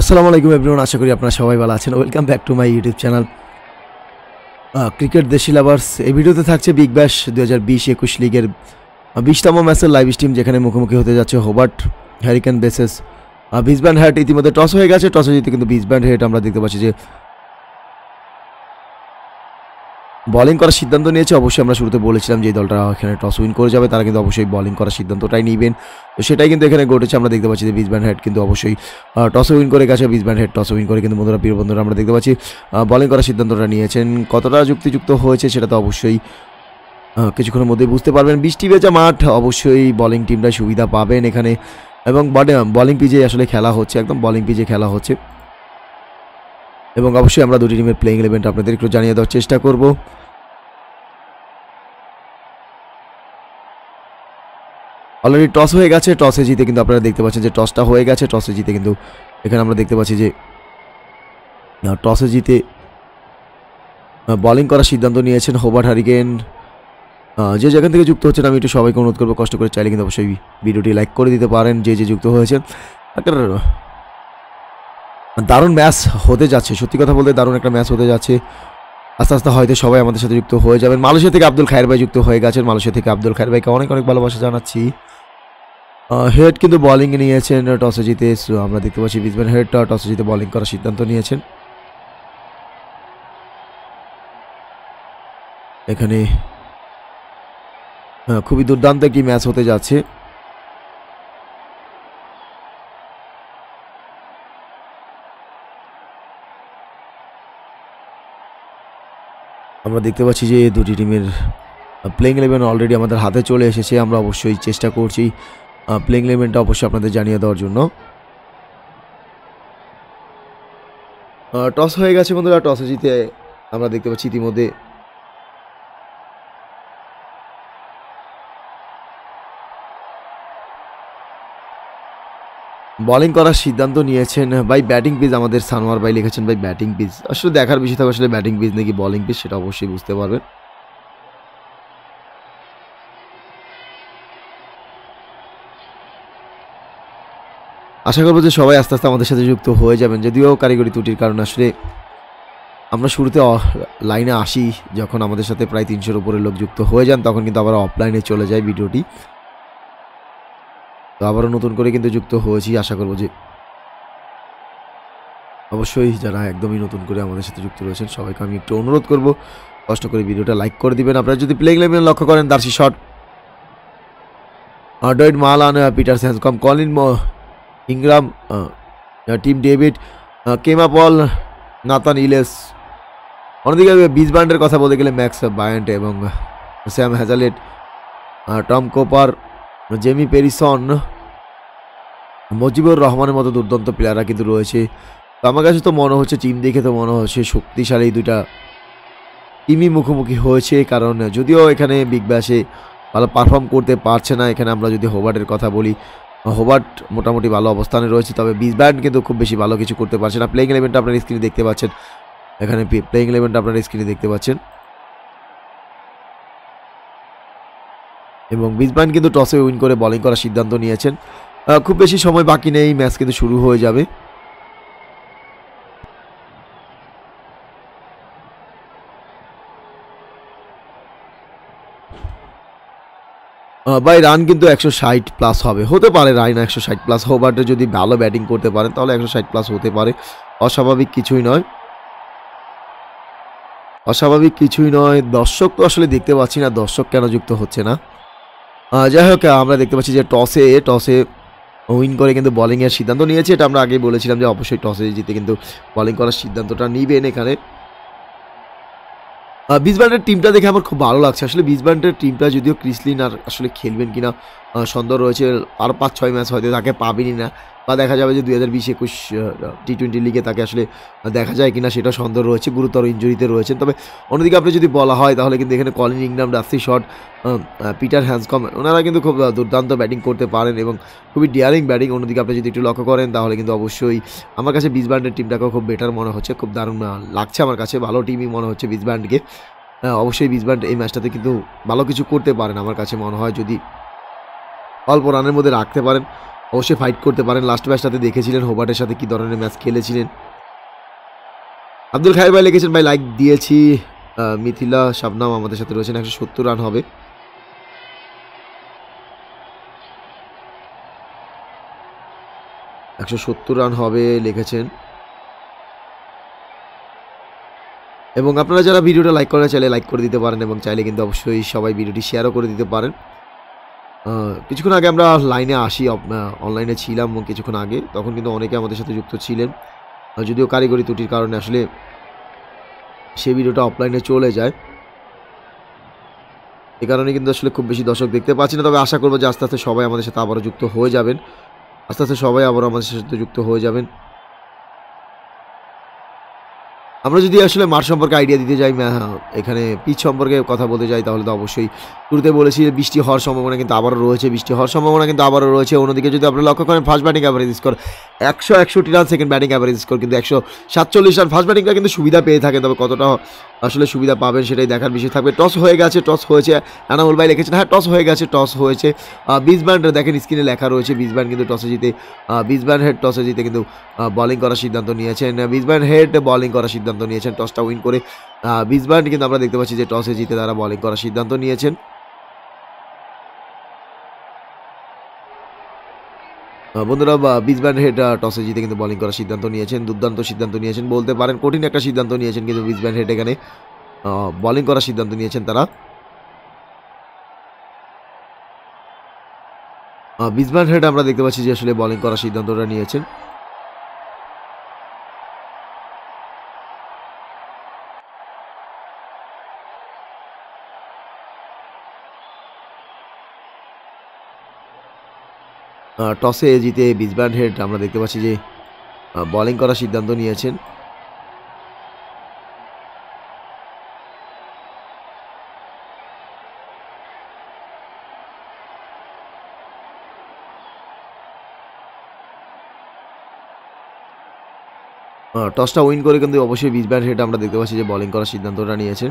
আসসালামু আলাইকুম এভরিওয়ান আশা করি আপনারা সবাই ভালো আছেন welcome back to my YouTube channel cricket Desi lovers এই ভিডিওতে থাকছে বিগ ব্যাশ দু হাজার বিশ একুশ লিগের বিশতম ম্যাচের লাইভ স্ট্রিম যেখানে মুখোমুখি হতে যাচ্ছে Hobart Hurricane versus Brisbane Heat ইতিমধ্যে টস হয়ে গেছে টসে যেতে কিন্তু বিজব্যান্ড হেট আমরা দেখতে পাচ্ছি যে বলিং করার সিদ্ধান্ত নিয়েছে অবশ্যই আমরা শুরুতে বলেছিলাম যে দলটা এখানে টস উইন করে যাবে তারা কিন্তু অবশ্যই বলিং করার সিদ্ধান্তটাই নেবেন তো সেটাই কিন্তু এখানে ঘটেছে আমরা দেখতে পাচ্ছি যে ব্যান্ড হেড কিন্তু অবশ্যই টস উইন করে গেছে বিজব্যান হেড টস উইন করে কিন্তু বন্ধুরা প্রিয় বন্ধুরা আমরা দেখতে পাচ্ছি বলিং করার সিদ্ধান্তটা নিয়েছেন কতটা যুক্তিযুক্ত হয়েছে সেটা তো অবশ্যই কিছুক্ষণের মধ্যে বুঝতে পারবেন বৃষ্টি ভেজা মাঠ অবশ্যই বলিং টিমটা সুবিধা পাবেন এখানে এবং বলিং পিজে আসলে খেলা হচ্ছে একদম বলিং পিজে খেলা হচ্ছে এবং অবশ্যই আমরা দুটি টিমের প্লেইং ইলেভেনটা আপনাদের একটু জানিয়ে দেওয়ার চেষ্টা করবো অলরেডি টস হয়ে গেছে টসে জিতে কিন্তু আপনারা দেখতে পাচ্ছেন যে টসটা হয়ে গেছে টসে জিতে কিন্তু এখানে আমরা দেখতে পাচ্ছি যে টসে জিতে বলিং করার সিদ্ধান্ত নিয়েছেন হোবার্ট হারিকেন যে যেখান থেকে যুক্ত হচ্ছেন আমি একটু সবাইকে অনুরোধ করবো কষ্ট করে চাইলে কিন্তু অবশ্যই ভিডিওটি লাইক করে দিতে পারেন যে যে যুক্ত হয়েছেন একটা দারুণ ম্যাচ হতে যাচ্ছে সত্যি কথা বলতে দারুণ একটা ম্যাচ হতে যাচ্ছে আস্তে আস্তে হয়তো সবাই আমাদের সাথে যুক্ত হয়ে যাবেন মালয়েশিয়া থেকে আব্দুল খায়ের ভাই যুক্ত হয়ে গেছেন মালয়েশিয়া থেকে আব্দুল খায়ের ভাইকে অনেক অনেক ভালোবাসা জানাচ্ছি হেড কিন্তু বলিং নিয়েছেন টসে জিতে আমরা দেখতে পাচ্ছি ব্রিসবেন হেড টসে জিতে বলিং করার সিদ্ধান্ত নিয়েছেন এখানে খুবই দুর্দান্ত একটি ম্যাচ হতে যাচ্ছে আমরা দেখতে পাচ্ছি যে দুটি টিমের প্লেইং ইলেভেন অলরেডি আমাদের হাতে চলে এসেছে আমরা অবশ্যই চেষ্টা করছি প্লেইং লেভেনটা অবশ্যই আপনাদের জানিয়ে দেওয়ার জন্য টস হয়ে গেছে বন্ধুরা টসে জিতে আমরা দেখতে পাচ্ছি ইতিমধ্যে বলিং করার সিদ্ধান্ত নিয়েছেন ভাই ব্যাটিং পিস আমাদের সানোয়ার ভাই লিখেছেন ভাই ব্যাটিং পিস আসলে দেখার বিষয় থাকবে আসলে ব্যাটিং পিস নাকি বলিং পিস সেটা অবশ্যই বুঝতে পারবেন আশা করবো যে সবাই আস্তে আস্তে আমাদের সাথে যুক্ত হয়ে যাবেন যদিও কারিগরি ত্রুটির কারণে আসলে আমরা শুরুতে লাইনে আসি যখন আমাদের সাথে প্রায় তিনশোর উপরে লোক যুক্ত হয়ে যান তখন কিন্তু আবার অফলাইনে চলে যায় ভিডিওটি তো আবারও নতুন করে কিন্তু যুক্ত হয়েছি আশা করবো যে অবশ্যই যারা একদমই নতুন করে আমাদের সাথে যুক্ত রয়েছেন সবাইকে আমি একটু অনুরোধ করব কষ্ট করে ভিডিওটা লাইক করে দিবেন আপনারা যদি প্লেইং লেভেল লক্ষ্য করেন D'Arcy Short Dawid Malan Peter কম কলিন ইংরাম টিম ডেভিড কেমা Paul Nathan Iles Nathan Iles. কথা বলতে গেলে ম্যাক্স বায়ান্ট এবং Sam Hazlett Tom Cooper Jimmy Peirson Mujibur রহমানের মতো দুর্দান্ত প্লেয়াররা কিন্তু রয়েছে তো আমার কাছে তো মনে হচ্ছে টিম দেখে তো মনে হচ্ছে শক্তিশালী দুটা টিমই মুখোমুখি হয়েছে কারণ যদিও এখানে বিগ ব্যাশে ভালো পারফর্ম করতে পারছে না এখানে আমরা যদি হোবার্টের কথা বলি হোবার্ট মোটামুটি ভালো অবস্থানে রয়েছে তবে ব্যান্ড কিন্তু খুব বেশি ভালো কিছু করতে পারছে না প্লেইং ইলেভেনটা আপনার স্ক্রিনে দেখতে পাচ্ছেন এখানে প্লেইং ইলেভেনটা আপনার স্ক্রিনে দেখতে পাচ্ছেন এবং ব্যান্ড কিন্তু টসে উইন করে বলিং করার সিদ্ধান্ত নিয়েছেন খুব বেশি সময় বাকি নেই ম্যাচ কিন্তু শুরু হয়ে যাবে বাই রান কিন্তু একশো ষাট প্লাস হবে হতে পারে রান একশো ষাট প্লাস হোবার্টে যদি ভালো ব্যাটিং করতে পারেন তাহলে একশো ষাট প্লাস হতে পারে অস্বাভাবিক কিছুই নয় অস্বাভাবিক কিছুই নয় দর্শক তো আসলে দেখতে পাচ্ছি না দর্শক কেন যুক্ত হচ্ছে না যাই হোক আমরা দেখতে পাচ্ছি যে টসে টসে উইন করে কিন্তু বলিংয়ের সিদ্ধান্ত নিয়েছে এটা আমরা আগে বলেছিলাম যে অবশ্যই টসে জিতে কিন্তু বলিং করার সিদ্ধান্তটা নিবেন এখানে বিজবান্ডের টিমটা দেখে আমার খুব ভালো লাগছে আসলে বিজবান্ডের টিমটা যদিও ক্রিসলিন আর আসলে খেলবেন কিনা সন্দেহ রয়েছে আর পাঁচ ছয় ম্যাচ হয়তো তাকে পাবেনি না বা দেখা যাবে যে দু হাজার বিশ একুশ টি টোয়েন্টি লিগে তাকে আসলে দেখা যায় কিনা সেটা সন্দেহ রয়েছে গুরুতর ইঞ্জুরিতে রয়েছেন তবে অন্যদিকে আপনি যদি বলা হয় তাহলে কিন্তু এখানে কলিন ইংনাম রাস্তি শট পিটার হ্যান্সকম ওনারা কিন্তু খুব দুর্দান্ত ব্যাটিং করতে পারেন এবং খুবই ডিয়ারিং ব্যাটিং অন্যদিকে আপনি যদি একটু লক্ষ্য করেন তাহলে কিন্তু অবশ্যই আমার কাছে বিজব্যান্ডের টিমটাকেও খুব বেটার মনে হচ্ছে খুব দারুণ লাগছে আমার কাছে ভালো টিমই মনে হচ্ছে বিজব্যান্ডকে অবশ্যই বিজব্যান্ড এই ম্যাচটাতে কিন্তু ভালো কিছু করতে পারেন আমার কাছে মনে হয় যদি অল্প রানের মধ্যে রাখতে পারেন অবশ্যই ফাইট করতে পারেন লাস্ট ম্যাচটাতে দেখেছিলেন হোবার্টের সাথে কী ধরনের ম্যাচ খেলেছিলেন আব্দুল খাই ভাই লিখেছেন ভাই লাইক দিয়েছি মিথিলা শাবনাম আমাদের সাথে রয়েছেন একশো সত্তর রান হবে একশো সত্তর রান হবে লিখেছেন এবং আপনারা যারা ভিডিওটা লাইক করেন চাইলে লাইক করে দিতে পারেন এবং চাইলে কিন্তু অবশ্যই সবাই ভিডিওটি শেয়ারও করে দিতে পারেন কিছুক্ষণ আগে আমরা লাইনে আসি অনলাইনে ছিলাম কিছুক্ষণ আগে তখন কিন্তু অনেকে আমাদের সাথে যুক্ত ছিলেন যদিও কারিগরি ত্রুটির কারণে আসলে সে ভিডিওটা অফলাইনে চলে যায় এ কারণে কিন্তু আসলে খুব বেশি দর্শক দেখতে পাচ্ছি না তবে আশা করবো যে আস্তে আস্তে সবাই আমাদের সাথে আবারও যুক্ত হয়ে যাবেন আস্তে আস্তে সবাই আবারও আমাদের সাথে যুক্ত হয়ে যাবেন আমরা যদি আসলে মাঠ সম্পর্কে আইডিয়া দিতে যাই হ্যাঁ, এখানে পিচ সম্পর্কে কথা বলতে যাই তাহলে তো অবশ্যই শুরুতে বলেছি যে বৃষ্টি হওয়ার সম্ভাবনা কিন্তু আবারও রয়েছে বৃষ্টি হওয়ার সম্ভাবনা কিন্তু আবারও রয়েছে অন্যদিকে যদি আপনারা লক্ষ্য করেন ফার্স্ট ব্যাটিং অ্যাভারেজ স্কোর একশো একষট্টি run second batting average score কিন্তু একশো সাতচল্লিশ রান ফার্স্ট ব্যাটিংটা কিন্তু সুবিধা পেয়ে থাকে তবে কতটা আসলে সুবিধা পাবেন সেটাই দেখার বিষয় থাকবে টস হয়ে গেছে টস হয়েছে অ্যানামুল ভাই লিখেছেন হ্যাঁ টস হয়ে গেছে টস হয়েছে বিজব্যান্ড দেখেন স্ক্রিনে লেখা রয়েছে ব্যান্ড কিন্তু টসে জিতে ব্যান্ড হেড টসে জিতে কিন্তু বলিং করার সিদ্ধান্ত নিয়েছেন বিজব্যান হেড বলিং করার সিদ্ধান্ত সিদ্ধান্ত নিয়েছেন টসটা উইন করে বিসবার্ন কিন্তু আমরা দেখতে পাচ্ছি যে টসে জিতে তারা বলিং করার সিদ্ধান্ত নিয়েছেন বন্ধুরা বিসব্যান্ড হেড টসে জিতে কিন্তু বলিং করার সিদ্ধান্ত নিয়েছেন দুর্দান্ত সিদ্ধান্ত নিয়েছেন বলতে পারেন কঠিন একটা সিদ্ধান্ত নিয়েছেন কিন্তু বিসব্যান্ড হেড এখানে বলিং করার সিদ্ধান্ত নিয়েছেন তারা বিসব্যান্ড হেড আমরা দেখতে পাচ্ছি যে আসলে বলিং করার সিদ্ধান্তটা নিয়েছেন টসে জিতে বিজব্যান্ড হেড আমরা দেখতে পাচ্ছি যে বলিং করার সিদ্ধান্ত নিয়েছেন টসটা উইন করে কিন্তু অবশ্যই বিজব্যান্ড হেড আমরা দেখতে পাচ্ছি যে বলিং করার সিদ্ধান্তটা নিয়েছেন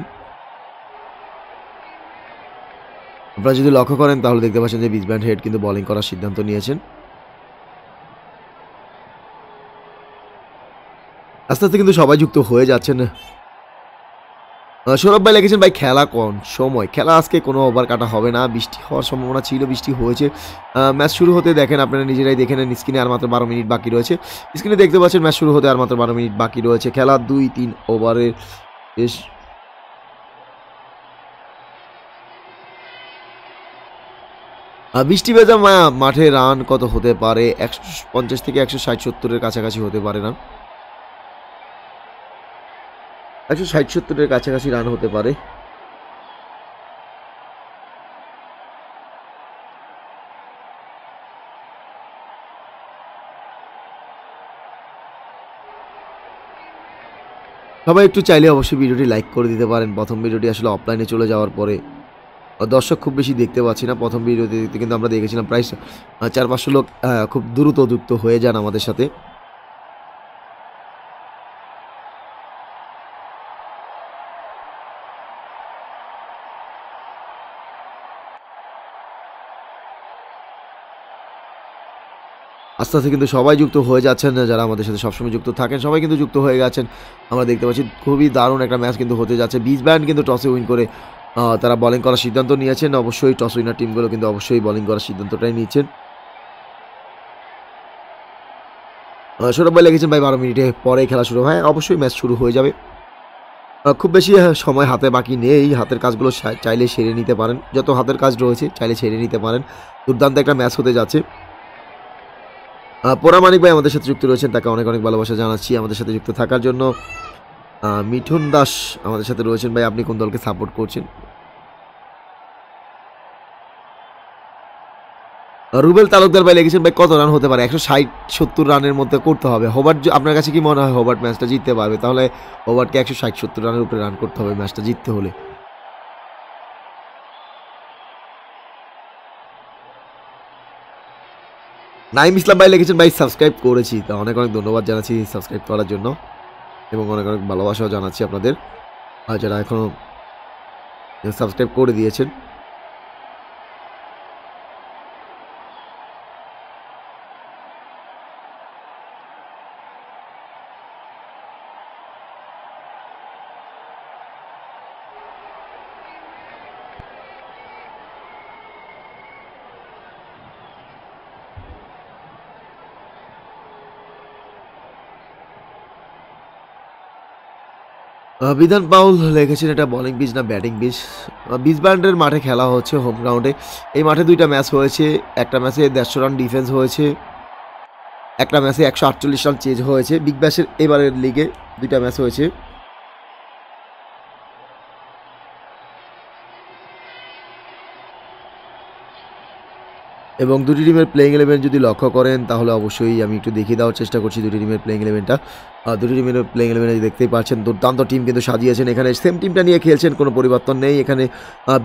আপনারা যদি লক্ষ্য করেন তাহলে দেখতে পাচ্ছেন যে বিজব্যান্ড হেড কিন্তু বলিং করার সিদ্ধান্ত নিয়েছেন আস্তে আস্তে কিন্তু সবাই যুক্ত হয়ে যাচ্ছেন সৌরভ ভাই লেগেছেন ভাই খেলা কোন সময় খেলা আজকে কোনো ওভার কাটা হবে না বৃষ্টি হওয়ার সম্ভাবনা ছিল বৃষ্টি হয়েছে ম্যাচ শুরু হতে দেখেন আপনারা নিজেরাই দেখে নেন স্ক্রিনে আর মাত্র বারো মিনিট বাকি রয়েছে স্ক্রিনে দেখতে পাচ্ছেন ম্যাচ শুরু হতে আর মাত্র বারো মিনিট বাকি রয়েছে খেলা দুই তিন ওভারের বেশ বৃষ্টি ভেজা মাঠে রান কত হতে পারে একশো পঞ্চাশ থেকে একশো ষাট সত্তরের কাছাকাছি হতে পারে না একশো ষাট সত্তরের কাছাকাছি রান হতে পারে সবাই একটু চাইলে অবশ্যই ভিডিওটি লাইক করে দিতে পারেন প্রথম ভিডিওটি আসলে অফলাইনে চলে যাওয়ার পরে দর্শক খুব বেশি দেখতে পাচ্ছি না প্রথম ভিডিওতে কিন্তু আমরা দেখেছিলাম প্রায় চার পাঁচশো লোক খুব দ্রুত যুক্ত হয়ে যান আমাদের সাথে আস্তে আস্তে কিন্তু সবাই যুক্ত হয়ে যাচ্ছেন যারা আমাদের সাথে সবসময় যুক্ত থাকেন সবাই কিন্তু যুক্ত হয়ে গেছেন আমরা দেখতে পাচ্ছি খুবই দারুণ একটা ম্যাচ কিন্তু হতে যাচ্ছে বিচ ব্যান্ড কিন্তু টসে উইন করে তারা বলিং করার সিদ্ধান্ত নিয়েছেন অবশ্যই টস উইনার টিমগুলো কিন্তু অবশ্যই বলিং করার সিদ্ধান্তটাই নিয়েছেন সৌরভ ভাই লেগেছেন ভাই বারো মিনিটে পরে খেলা শুরু হয় অবশ্যই ম্যাচ শুরু হয়ে যাবে খুব বেশি সময় হাতে বাকি নেই হাতের কাজগুলো চাইলে সেরে নিতে পারেন যত হাতের কাজ রয়েছে চাইলে সেরে নিতে পারেন দুর্দান্ত একটা ম্যাচ হতে যাচ্ছে মানিক ভাই আমাদের সাথে যুক্ত রয়েছেন তাকে অনেক অনেক ভালোবাসা জানাচ্ছি আমাদের সাথে যুক্ত থাকার জন্য মিঠুন দাস আমাদের সাথে রয়েছেন ভাই আপনি কোন দলকে সাপোর্ট করছেন রুবেল তালুকদার ভাই লেগেছেন ভাই কত রান হতে পারে একশো ষাট সত্তর রানের মধ্যে করতে হবে হোবার্ট আপনার কাছে কি মনে হয় হোবার্ট ম্যাচটা জিততে পারবে তাহলে হোবার্টকে একশো ষাট সত্তর রানের উপরে রান করতে হবে ম্যাচটা জিততে হলে নাইম ইসলাম ভাই লিখেছেন ভাই সাবস্ক্রাইব করেছি তা অনেক অনেক ধন্যবাদ জানাচ্ছি সাবস্ক্রাইব করার জন্য এবং অনেক অনেক ভালোবাসাও জানাচ্ছি আপনাদের আর যারা এখনও সাবস্ক্রাইব করে দিয়েছেন বিধান পাউল লিখেছেন এটা বলিং বিচ না ব্যাটিং বিচ বিচ ব্যান্ডের মাঠে খেলা হচ্ছে হোম গ্রাউন্ডে এই মাঠে দুইটা ম্যাচ হয়েছে একটা ম্যাচে দেড়শো রান ডিফেন্স হয়েছে একটা ম্যাচে একশো আটচল্লিশ রান চেঞ্জ হয়েছে বিগ ব্যাশের এবারের লিগে দুইটা ম্যাচ হয়েছে এবং দুটি টিমের প্লেইং ইলেভেন যদি লক্ষ্য করেন তাহলে অবশ্যই আমি একটু দেখিয়ে দেওয়ার চেষ্টা করছি দুটি টিমের প্লেইং ইলেভেনটা দুটি টিমের প্লেইং ইলেভেনে দেখতেই পাচ্ছেন দুর্দান্ত টিম কিন্তু সাজিয়েছেন এখানে সেম টিমটা নিয়ে খেলছেন কোনো পরিবর্তন নেই এখানে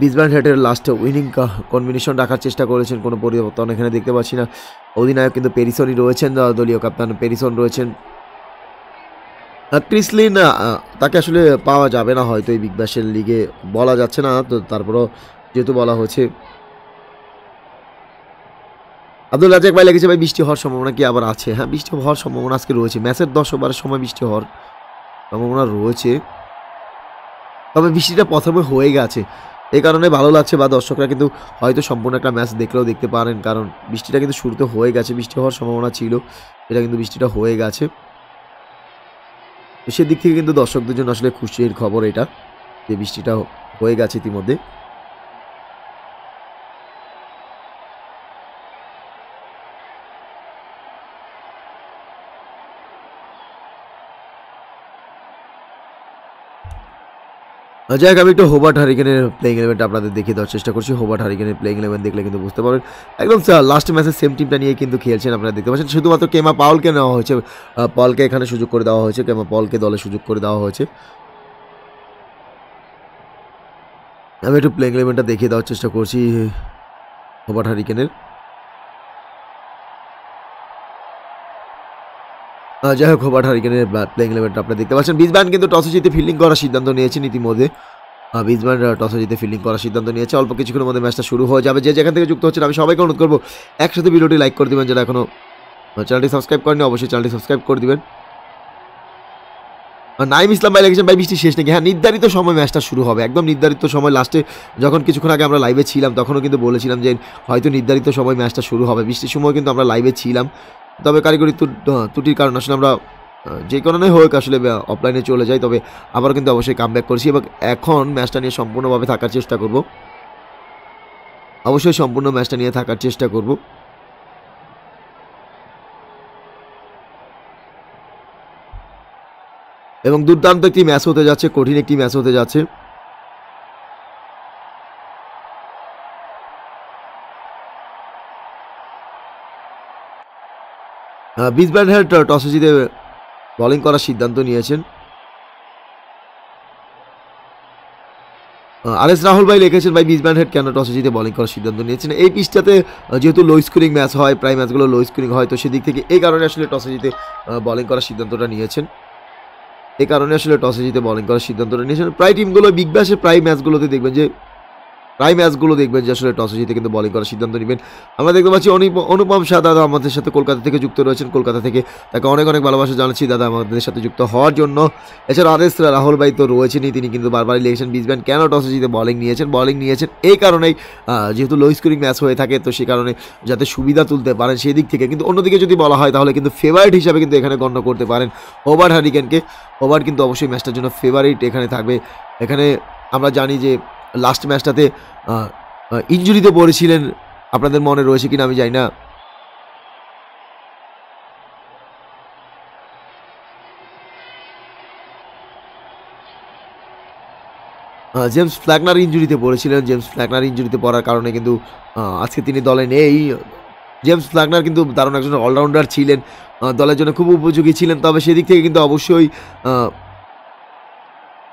বিজব্যান্ড হেটের লাস্ট উইনিং কম্বিনেশন রাখার চেষ্টা করেছেন কোনো পরিবর্তন এখানে দেখতে পাচ্ছি না অধিনায়ক কিন্তু পেরিসনই রয়েছেন দলীয় কাপ্তান পেরিসন রয়েছেন ক্রিসলিন তাকে আসলে পাওয়া যাবে না হয়তো এই বিগ ব্যাশের লিগে বলা যাচ্ছে না তো তারপরও যেহেতু বলা হয়েছে আব্দুল রাজাক ভাই লেগেছে ভাই বৃষ্টি হওয়ার সম্ভাবনা কি আবার আছে হ্যাঁ বৃষ্টি হওয়ার সম্ভাবনা আজকে রয়েছে ম্যাচের দশ ওভারের সময় বৃষ্টি হওয়ার সম্ভাবনা রয়েছে তবে বৃষ্টিটা প্রথমে হয়ে গেছে এই কারণে ভালো লাগছে বা দর্শকরা কিন্তু হয়তো সম্পূর্ণ একটা ম্যাচ দেখলেও দেখতে পারেন কারণ বৃষ্টিটা কিন্তু শুরুতে হয়ে গেছে বৃষ্টি হওয়ার সম্ভাবনা ছিল এটা কিন্তু বৃষ্টিটা হয়ে গেছে সেদিক থেকে কিন্তু দর্শকদের জন্য আসলে খুশির খবর এটা যে বৃষ্টিটা হয়ে গেছে ইতিমধ্যে যাই হোক আমি একটু হোবার্ট হারিকেনের প্লেইং ইলেভেনটা আপনাদের দেখিয়ে দেওয়ার চেষ্টা করছি হোবার্ট হারিকেনের প্লেইং ইলেভেন দেখলে কিন্তু বুঝতে পারবেন একদম লাস্ট ম্যাচে সেম টিমটা নিয়ে কিন্তু খেলছেন আপনারা দেখতে পাচ্ছেন শুধুমাত্র কেমা পাউলকে নেওয়া হয়েছে পলকে এখানে সুযোগ করে দেওয়া হয়েছে কেমা পলকে দলে সুযোগ করে দেওয়া হয়েছে আমি একটু প্লেইং ইলেভেনটা দেখিয়ে দেওয়ার চেষ্টা করছি হোবার্ট হারিকেনের যাই হোক হোবার্ট হারিকেনের প্লেইং ইলেভেনটা আপনারা দেখতে পাচ্ছেন বিজব্যান কিন্তু টসে জিতে ফিল্ডিং করার সিদ্ধান্ত নিয়েছেন ইতিমধ্যে বিজম্যান টসে জিতে ফিল্ডিং করার সিদ্ধান্ত নিয়েছে অল্প কিছুক্ষণের মধ্যে ম্যাচটা শুরু হয়ে যাবে যে যেখান থেকে যুক্ত হচ্ছেন আমি সবাইকে অনুরোধ করবো একসাথে ভিডিওটি লাইক করে দেবেন যারা এখনও চ্যানেলটি সাবস্ক্রাইব করেনি অবশ্যই চ্যানেলটি সাবস্ক্রাইব করে দেবেন নাইম ইসলাম ভাই লেগেছেন ভাই বৃষ্টি শেষ নাকি হ্যাঁ নির্ধারিত সময় ম্যাচটা শুরু হবে একদম নির্ধারিত সময় লাস্টে যখন কিছুক্ষণ আগে আমরা লাইভে ছিলাম তখনও কিন্তু বলেছিলাম যে হয়তো নির্ধারিত সময় ম্যাচটা শুরু হবে বৃষ্টির সময় কিন্তু আমরা লাইভে ছিলাম তবে কারিগরি ত্রুটির কারণ আসলে আমরা যে কারণে হোক আসলে অফলাইনে চলে যাই তবে আবার কিন্তু অবশ্যই কাম করছি এবং এখন ম্যাচটা নিয়ে সম্পূর্ণভাবে থাকার চেষ্টা করব অবশ্যই সম্পূর্ণ ম্যাচটা নিয়ে থাকার চেষ্টা করব এবং দুর্দান্ত একটি ম্যাচ হতে যাচ্ছে কঠিন একটি ম্যাচ হতে যাচ্ছে বিস হেড টসে জিতে বলিং করার সিদ্ধান্ত নিয়েছেন আর এস রাহুল ভাই লিখেছেন ভাই ব্যান্ড হেড কেন টসে জিতে বলিং করার সিদ্ধান্ত নিয়েছেন এই পিচটাতে যেহেতু লো স্কোরিং ম্যাচ হয় প্রায় ম্যাচগুলো লো স্কোরিং হয় তো সেদিক থেকে এই কারণে আসলে টসে জিতে বলিং করার সিদ্ধান্তটা নিয়েছেন এই কারণে আসলে টসে জিতে বলিং করার সিদ্ধান্তটা নিয়েছেন প্রায় টিমগুলো বিগ ব্যাশের প্রায় ম্যাচগুলোতে দেখবেন যে প্রায় ম্যাচগুলো দেখবেন যে আসলে টসে জিতে কিন্তু বলিং করার সিদ্ধান্ত নেবেন আমরা দেখতে পাচ্ছি অনুপম শাহ দাদা আমাদের সাথে কলকাতা থেকে যুক্ত রয়েছেন কলকাতা থেকে তাকে অনেক অনেক ভালোবাসা জানাচ্ছি দাদা আমাদের সাথে যুক্ত হওয়ার জন্য এছাড়া আদেশ রাহুল ভাই তো রয়েছেনই তিনি কিন্তু বারবার ইলেকশন বিজব্যান কেন টসে জিতে বলিং নিয়েছেন বলিং নিয়েছেন এই কারণেই যেহেতু লো স্কোরিং ম্যাচ হয়ে থাকে তো সে কারণে যাতে সুবিধা তুলতে পারেন সেই দিক থেকে কিন্তু অন্যদিকে যদি বলা হয় তাহলে কিন্তু ফেভারিট হিসাবে কিন্তু এখানে গণ্য করতে পারেন ওভার হারিকেনকে ওভার কিন্তু অবশ্যই ম্যাচটার জন্য ফেভারিট এখানে থাকবে এখানে আমরা জানি যে লাস্ট ম্যাচটাতে ইঞ্জুরিতে পড়েছিলেন আপনাদের মনে রয়েছে কিনা আমি জানি না জেমস ফ্ল্যাগনার ইঞ্জুরিতে পড়েছিলেন জেমস ফ্ল্যাগনার ইঞ্জুরিতে পড়ার কারণে কিন্তু আজকে তিনি দলে নেই জেমস ফ্ল্যাগনার কিন্তু দারুণ একজন অলরাউন্ডার ছিলেন দলের জন্য খুব উপযোগী ছিলেন তবে সেদিক থেকে কিন্তু অবশ্যই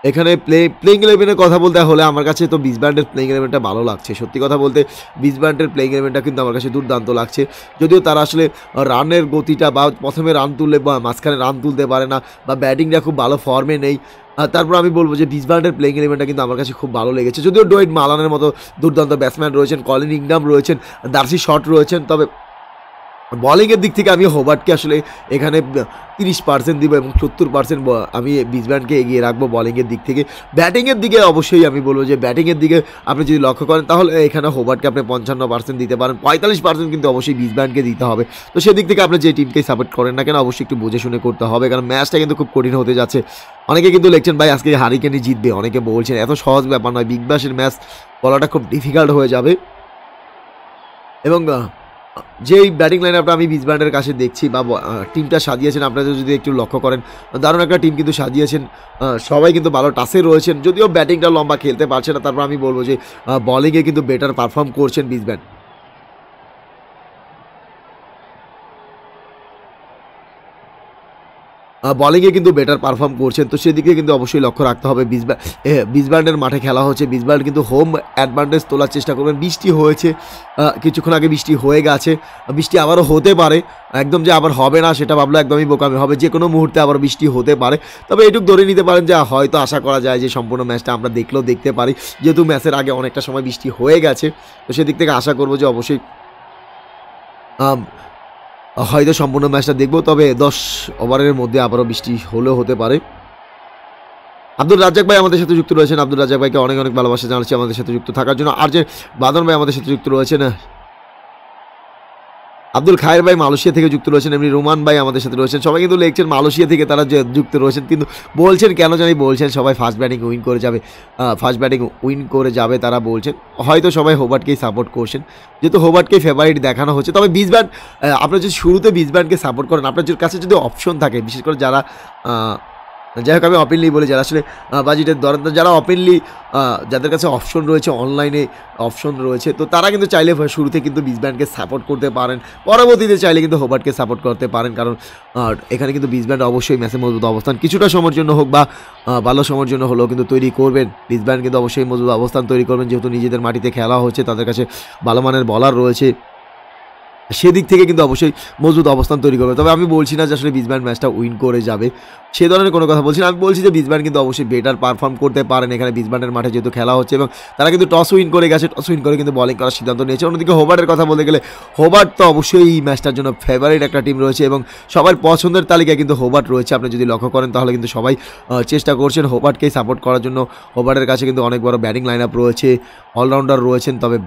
এখানে প্লে প্লেইং ইলেভেনের কথা বলতে হলে আমার কাছে তো বিস ব্যান্ডের প্লেইং ইলেভেনটা ভালো লাগছে সত্যি কথা বলতে বিস ব্যান্ডের প্লেইং ইলেভেনটা কিন্তু আমার কাছে দুর্দান্ত লাগছে যদিও তারা আসলে রানের গতিটা বা প্রথমে রান তুললে বা মাঝখানে রান তুলতে পারে না বা ব্যাটিংটা খুব ভালো ফর্মে নেই তারপর আমি বলবো যে বিসবার্ডের প্লেইং ইলেভেনটা কিন্তু আমার কাছে খুব ভালো লেগেছে যদিও ডোয়েড মালানের মতো দুর্দান্ত ব্যাটসম্যান রয়েছেন কলিন ইংডাম রয়েছেন দার্সি শট রয়েছেন তবে বলিংয়ের দিক থেকে আমি হোবার্টকে আসলে এখানে তিরিশ পার্সেন্ট দিব এবং সত্তর পার্সেন্ট আমি বিজব্যান্ডকে এগিয়ে রাখবো বলিংয়ের দিক থেকে ব্যাটিংয়ের দিকে অবশ্যই আমি বলবো যে ব্যাটিংয়ের দিকে আপনি যদি লক্ষ্য করেন তাহলে এখানে হোবার্টকে আপনি পঞ্চান্ন পার্সেন্ট দিতে পারেন পঁয়তাল্লিশ পার্সেন্ট কিন্তু অবশ্যই বিজব্যান্ডকে দিতে হবে তো সেদিক থেকে আপনি যে টিমকে সাপোর্ট করেন না কেন অবশ্যই একটু বুঝে শুনে করতে হবে কারণ ম্যাচটা কিন্তু খুব কঠিন হতে যাচ্ছে অনেকে কিন্তু লিখছেন ভাই আজকে হারিকেনি জিতবে অনেকে বলছেন এত সহজ ব্যাপার নয় বিগ ব্যাসের ম্যাচ বলাটা খুব ডিফিকাল্ট হয়ে যাবে এবং যেই ব্যাটিং লাইন আপটা আমি বিজব্যান্ডের কাছে দেখছি বা টিমটা সাজিয়েছেন আপনারা যদি একটু লক্ষ্য করেন দারুণ একটা টিম কিন্তু সাজিয়েছেন সবাই কিন্তু ভালো টাসে রয়েছেন যদিও ব্যাটিংটা লম্বা খেলতে পারছে না তারপর আমি বলবো যে বলিংয়ে কিন্তু বেটার পারফর্ম করছেন বিজব্যান্ড বলিংয়ে কিন্তু বেটার পারফর্ম করছেন তো সেদিকে কিন্তু অবশ্যই লক্ষ্য রাখতে হবে বিজব্যান্ডের মাঠে খেলা হচ্ছে বিজব্যান্ড কিন্তু হোম অ্যাডভান্টেজ তোলার চেষ্টা করবেন বৃষ্টি হয়েছে কিছুক্ষণ আগে বৃষ্টি হয়ে গেছে বৃষ্টি আবারও হতে পারে একদম যে আবার হবে না সেটা ভাবলে একদমই বোকামি হবে যে কোনো মুহূর্তে আবার বৃষ্টি হতে পারে তবে এটুকু ধরে নিতে পারেন যে হয়তো আশা করা যায় যে সম্পূর্ণ ম্যাচটা আমরা দেখলেও দেখতে পারি যেহেতু ম্যাচের আগে অনেকটা সময় বৃষ্টি হয়ে গেছে তো সেদিক থেকে আশা করবো যে অবশ্যই হয়তো সম্পূর্ণ ম্যাচটা দেখব তবে দশ ওভারের মধ্যে আবারও বৃষ্টি হলেও হতে পারে আব্দুল রাজ্জাক ভাই আমাদের সাথে যুক্ত রয়েছেন আব্দুল রাজ্জাক ভাইকে অনেক অনেক ভালোবাসা জানাচ্ছি আমাদের সাথে যুক্ত থাকার জন্য আর যে বাদন ভাই আমাদের সাথে যুক্ত রয়েছেন আব্দুল খায়ের ভাই মালয়েশিয়া থেকে যুক্ত রয়েছেন এমনি রোমান ভাই আমাদের সাথে রয়েছেন সবাই কিন্তু লেখছেন মালয়েশিয়া থেকে তারা যুক্ত রয়েছেন কিন্তু বলছেন কেন জানি বলছেন সবাই ফার্স্ট ব্যাটিং উইন করে যাবে ফার্স্ট ব্যাটিং উইন করে যাবে তারা বলছেন হয়তো সবাই হোবার্টকেই সাপোর্ট করছেন যেহেতু হোবার্টকেই ফেভারিট দেখানো হচ্ছে তবে ব্যান্ড আপনারা যদি শুরুতে ব্যান্ডকে সাপোর্ট করেন আপনার কাছে যদি অপশন থাকে বিশেষ করে যারা যাই হোক আমি অপেনলি বলি যারা আসলে বাজেটের দরদার যারা অপেনলি যাদের কাছে অপশন রয়েছে অনলাইনে অপশন রয়েছে তো তারা কিন্তু চাইলে শুরুতে কিন্তু ব্যান্ডকে সাপোর্ট করতে পারেন পরবর্তীতে চাইলে কিন্তু হোবার্টকে সাপোর্ট করতে পারেন কারণ এখানে কিন্তু ব্যান্ড অবশ্যই ম্যাচে মজবুত অবস্থান কিছুটা সময়ের জন্য হোক বা ভালো সময়ের জন্য হলেও কিন্তু তৈরি করবেন ব্যান্ড কিন্তু অবশ্যই মজবুত অবস্থান তৈরি করবেন যেহেতু নিজেদের মাটিতে খেলা হচ্ছে তাদের কাছে ভালো মানের বলার রয়েছে সেদিক থেকে কিন্তু অবশ্যই মজবুত অবস্থান তৈরি করবে তবে আমি বলছি না যে আসলে বিজম্যান ম্যাচটা উইন করে যাবে সে ধরনের কোনো কথা বলছি না আমি বলছি যে বিজম্যান কিন্তু অবশ্যই বেটার পারফর্ম করতে পারেন এখানে বিজম্যানের মাঠে যেহেতু খেলা হচ্ছে এবং তারা কিন্তু টস উইন করে গেছে টস উইন করে কিন্তু বলিং করার সিদ্ধান্ত নিয়েছে অন্যদিকে হোবার্টের কথা বলতে গেলে হোবার্ট তো অবশ্যই এই ম্যাচটার জন্য ফেভারিট একটা টিম রয়েছে এবং সবার পছন্দের তালিকায় কিন্তু হোবার্ট রয়েছে আপনি যদি লক্ষ্য করেন তাহলে কিন্তু সবাই চেষ্টা করছেন হোবার্টকে সাপোর্ট করার জন্য হোবার্টের কাছে কিন্তু অনেক বড় ব্যাটিং লাইন আপ রয়েছে অলরাউন্ডার রয়েছেন তবে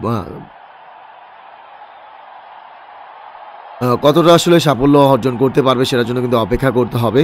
কতটা আসলে সাফল্য অর্জন করতে পারবে সেটার জন্য কিন্তু অপেক্ষা করতে হবে